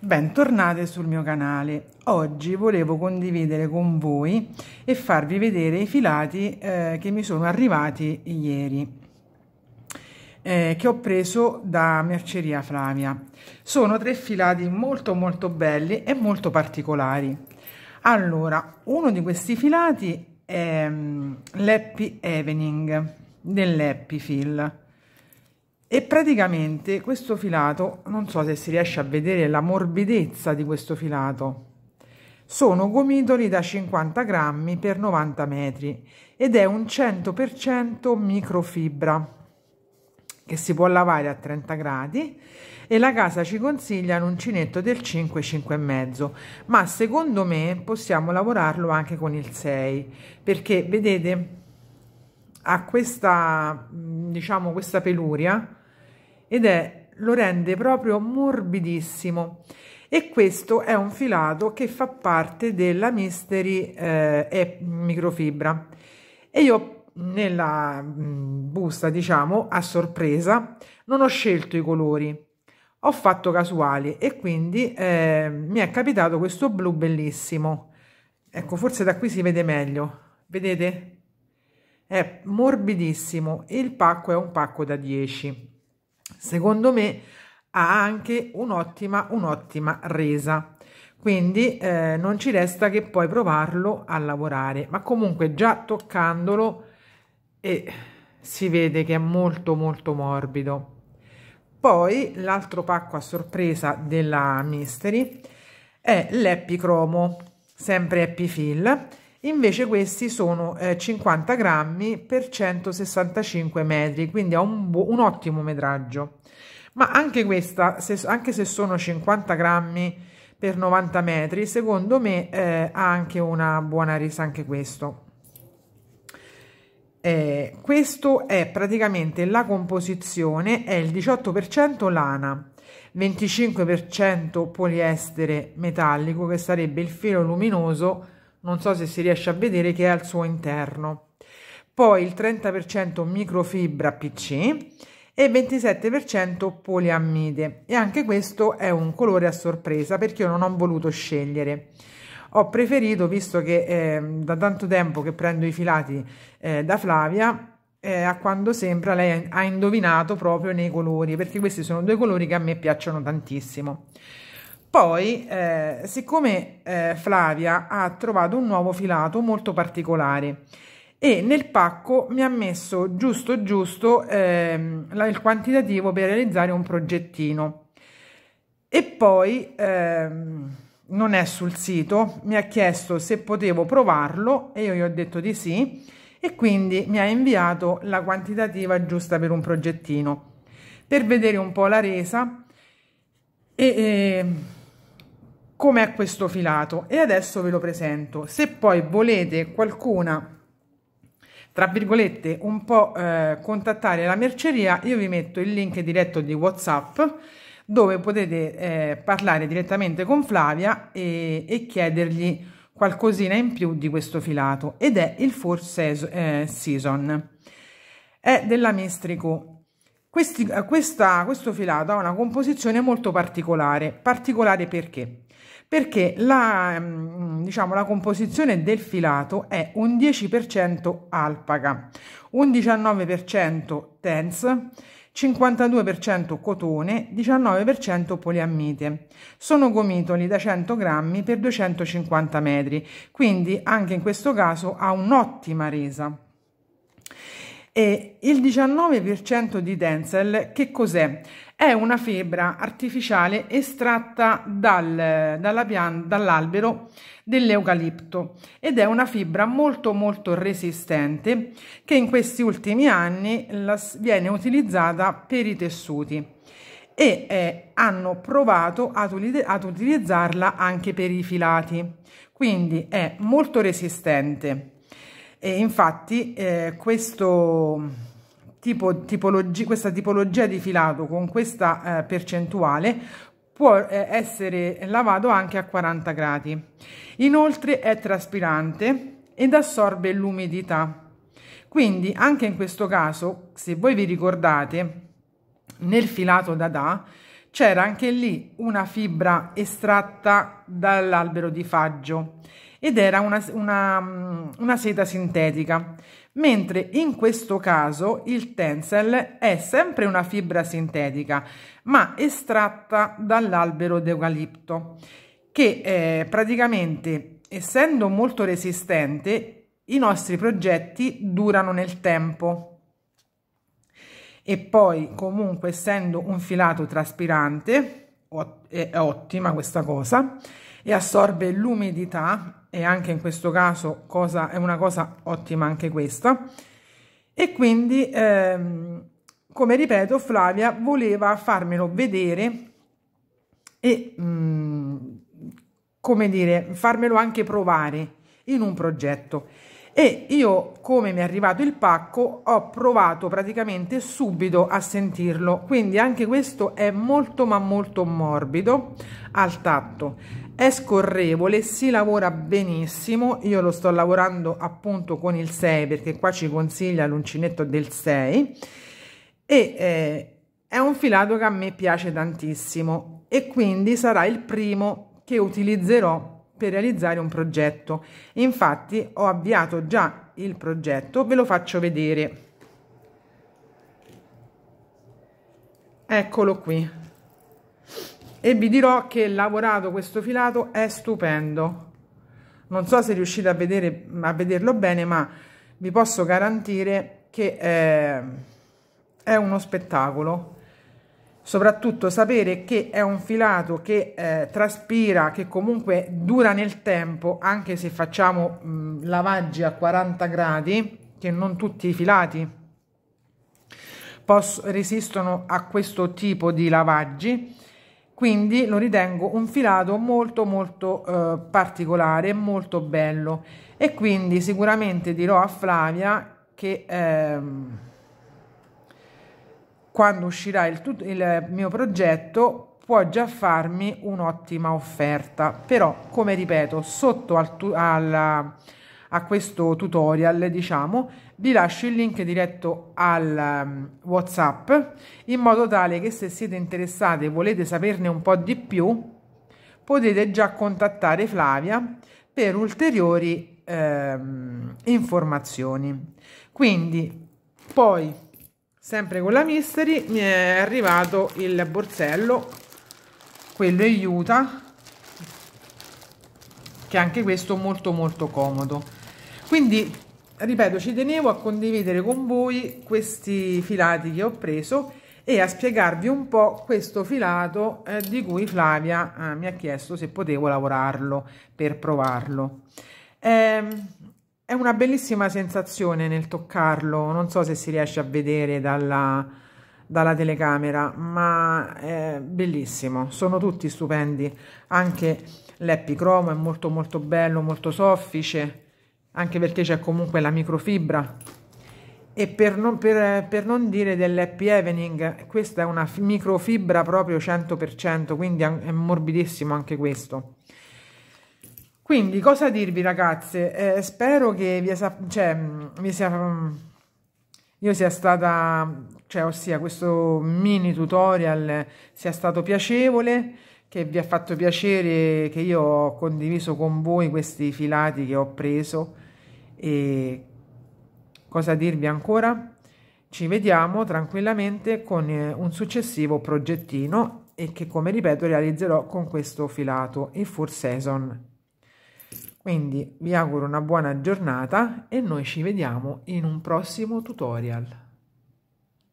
Bentornate sul mio canale. Oggi volevo condividere con voi e farvi vedere i filati eh, che mi sono arrivati ieri, eh, che ho preso da Merceria Flavia. Sono tre filati molto molto belli e molto particolari. Allora, uno di questi filati è mm, l'Happy Evening dell'Happy Fill e praticamente questo filato, non so se si riesce a vedere la morbidezza di questo filato, sono gomitoli da 50 grammi per 90 metri ed è un 100% microfibra che si può lavare a 30 gradi e la casa ci consiglia un uncinetto del 5 5,5 ma secondo me possiamo lavorarlo anche con il 6 perché vedete ha questa diciamo questa peluria ed è, lo rende proprio morbidissimo e questo è un filato che fa parte della Mystery eh, e microfibra e io nella mm, busta diciamo a sorpresa non ho scelto i colori ho fatto casuali e quindi eh, mi è capitato questo blu bellissimo ecco forse da qui si vede meglio vedete è morbidissimo il pacco è un pacco da 10 secondo me ha anche un'ottima, un'ottima resa. Quindi eh, non ci resta che poi provarlo a lavorare, ma comunque già toccandolo eh, si vede che è molto molto morbido. Poi l'altro pacco a sorpresa della Mystery è l'Epicromo, sempre Happy Invece questi sono eh, 50 grammi per 165 metri, quindi ha un, un ottimo metraggio. Ma anche questa, se, anche se sono 50 grammi per 90 metri, secondo me eh, ha anche una buona risa anche questo. Eh, questo è praticamente la composizione, è il 18% lana, 25% poliestere metallico, che sarebbe il filo luminoso, non so se si riesce a vedere che è al suo interno. Poi il 30% microfibra PC e 27% poliammide e anche questo è un colore a sorpresa perché io non ho voluto scegliere ho preferito, visto che eh, da tanto tempo che prendo i filati eh, da Flavia, eh, a quando sembra lei ha indovinato proprio nei colori, perché questi sono due colori che a me piacciono tantissimo. Poi, eh, siccome eh, Flavia ha trovato un nuovo filato molto particolare e nel pacco mi ha messo giusto giusto ehm, la, il quantitativo per realizzare un progettino e poi ehm, non è sul sito, mi ha chiesto se potevo provarlo e io gli ho detto di sì e quindi mi ha inviato la quantitativa giusta per un progettino per vedere un po' la resa e, e ehm, com'è questo filato e adesso ve lo presento se poi volete qualcuna tra virgolette un po' eh, contattare la merceria io vi metto il link diretto di whatsapp dove potete eh, parlare direttamente con Flavia e, e, chiedergli qualcosina in più di questo filato ed è il Four eh, Season è della Mistrico questi, eh, questa, questo filato ha una composizione molto particolare, particolare perché? Perché la, mm, diciamo, la composizione del filato è un 10% alpaca, un 19% tens, 52% cotone, 19% poliammite. Sono gomitoli da 100 grammi per 250 metri, quindi anche in questo caso ha un'ottima resa. E il 19% di Denzel, che cos'è? È una fibra artificiale estratta dal, dall'albero dell'eucalipto ed è una fibra molto molto resistente che in questi ultimi anni la, viene utilizzata per i tessuti e eh, hanno provato ad, ad utilizzarla anche per i filati. Quindi è molto resistente e infatti eh, questo tipo, tipologi, questa tipologia di filato con questa eh, percentuale può eh, essere lavato anche a 40 gradi. Inoltre è traspirante ed assorbe l'umidità. Quindi anche in questo caso, se voi vi ricordate, nel filato Dada c'era anche lì una fibra estratta dall'albero di faggio ed era una, una, mm, una seta sintetica, mentre in questo caso il tencel è sempre una fibra sintetica, ma estratta dall'albero d'eucalipto, che eh, praticamente, essendo molto resistente, i nostri progetti durano nel tempo. E poi, comunque, essendo un filato traspirante, è ottima questa cosa e assorbe l'umidità e anche in questo caso cosa, è una cosa ottima anche questa e quindi ehm, come ripeto Flavia voleva farmelo vedere e mh, mm, come dire farmelo anche provare in un progetto e io come mi è arrivato il pacco ho provato praticamente subito a sentirlo quindi anche questo è molto ma molto morbido al tatto è scorrevole si lavora benissimo io lo sto lavorando appunto con il 6 perché qua ci consiglia l'uncinetto del 6 e eh, è un filato che a me piace tantissimo e quindi sarà il primo che utilizzerò per realizzare un progetto. Infatti ho avviato già il progetto, ve lo faccio vedere. Eccolo qui. E vi dirò che lavorato questo filato è stupendo. Non so se riuscite a, vedere, a vederlo bene, ma vi posso garantire che è, eh, è uno spettacolo soprattutto sapere che è un filato che eh, traspira, che comunque dura nel tempo, anche se facciamo mh, lavaggi a 40 gradi, che non tutti i filati posso, resistono a questo tipo di lavaggi, quindi lo ritengo un filato molto molto eh, particolare, molto bello e quindi sicuramente dirò a Flavia che... Ehm, quando uscirà il, tut- il mio progetto può già farmi un'ottima offerta però come ripeto sotto al tu- alla, a questo tutorial diciamo vi lascio il link diretto al um, whatsapp in modo tale che se siete interessati e volete saperne un po' di più potete già contattare Flavia per ulteriori ehm, informazioni quindi poi sempre con la mystery mi è arrivato il borsello quello aiuta che anche questo molto molto comodo quindi ripeto ci tenevo a condividere con voi questi filati che ho preso e a spiegarvi un po' questo filato eh, di cui Flavia eh, mi ha chiesto se potevo lavorarlo per provarlo. Eh, è una bellissima sensazione nel toccarlo, non so se si riesce a vedere dalla, dalla telecamera, ma è bellissimo, sono tutti stupendi, anche l'epicromo è molto molto bello, molto soffice, anche perché c'è comunque la microfibra. E per non, per, per non dire dell'happy evening, questa è una microfibra proprio 100%, quindi è morbidissimo anche questo. Quindi, cosa dirvi ragazze? Eh, spero che vi sia, cioè, mm, vi sia, mm, io sia stata, cioè, ossia, questo mini tutorial sia stato piacevole, che vi ha fatto piacere che io ho condiviso con voi questi filati che ho preso. E cosa dirvi ancora? Ci vediamo tranquillamente con eh, un successivo progettino e che, come ripeto, realizzerò con questo filato, il Four Season. Quindi vi auguro una buona giornata e noi ci vediamo in un prossimo tutorial.